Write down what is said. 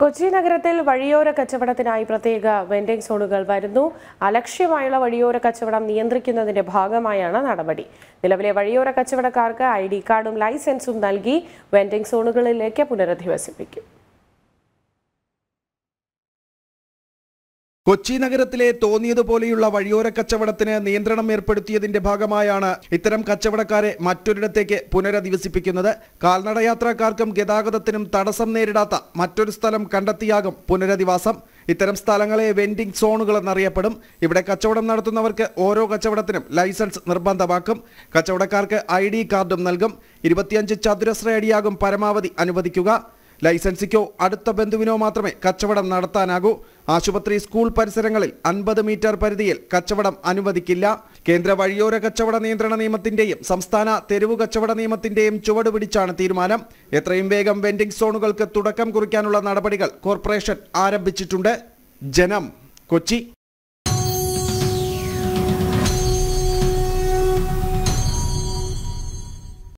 കൊച്ചി നഗരത്തിൽ വഴിയോര കച്ചവടത്തിനായി പ്രത്യേക വെൻഡിംഗ് സോണുകൾ വരുന്നു അലക്ഷ്യമായുള്ള വഴിയോര കച്ചവടം നിയന്ത്രിക്കുന്നതിന്റെ ഭാഗമായാണ് നടപടി നിലവിലെ വഴിയോര കച്ചവടക്കാർക്ക് ഐ കാർഡും ലൈസൻസും നൽകി വെൻഡിംഗ് സോണുകളിലേക്ക് പുനരധിവസിപ്പിക്കും കൊച്ചി നഗരത്തിലെ തോന്നിയതുപോലെയുള്ള വഴിയോര കച്ചവടത്തിന് നിയന്ത്രണം ഏർപ്പെടുത്തിയതിന്റെ ഭാഗമായാണ് ഇത്തരം കച്ചവടക്കാരെ മറ്റൊരിടത്തേക്ക് പുനരധിവസിപ്പിക്കുന്നത് കാൽനടയാത്രക്കാർക്കും ഗതാഗതത്തിനും തടസ്സം നേരിടാത്ത മറ്റൊരു സ്ഥലം കണ്ടെത്തിയാകും പുനരധിവാസം ഇത്തരം സ്ഥലങ്ങളെ വെൻഡിംഗ് സോണുകൾ എന്നറിയപ്പെടും ഇവിടെ കച്ചവടം നടത്തുന്നവർക്ക് ഓരോ കച്ചവടത്തിനും ലൈസൻസ് നിർബന്ധമാക്കും കച്ചവടക്കാർക്ക് ഐ കാർഡും നൽകും ഇരുപത്തിയഞ്ച് ചതുരശ്ര അടിയാകും പരമാവധി അനുവദിക്കുക ലൈസൻസിക്കോ അടുത്ത ബന്ധുവിനോ മാത്രമേ കച്ചവടം നടത്താനാകൂ ആശുപത്രി സ്കൂൾ പരിസരങ്ങളിൽ അൻപത് മീറ്റർ പരിധിയിൽ കച്ചവടം അനുവദിക്കില്ല കേന്ദ്ര വഴിയോര കച്ചവട നിയന്ത്രണ നിയമത്തിന്റെയും സംസ്ഥാന തെരുവു കച്ചവട നിയമത്തിന്റെയും ചുവടുപിടിച്ചാണ് തീരുമാനം എത്രയും വേഗം വെൻഡിംഗ് സോണുകൾക്ക് തുടക്കം കുറിക്കാനുള്ള നടപടികൾ കോർപ്പറേഷൻ ആരംഭിച്ചിട്ടുണ്ട് ജനം കൊച്ചി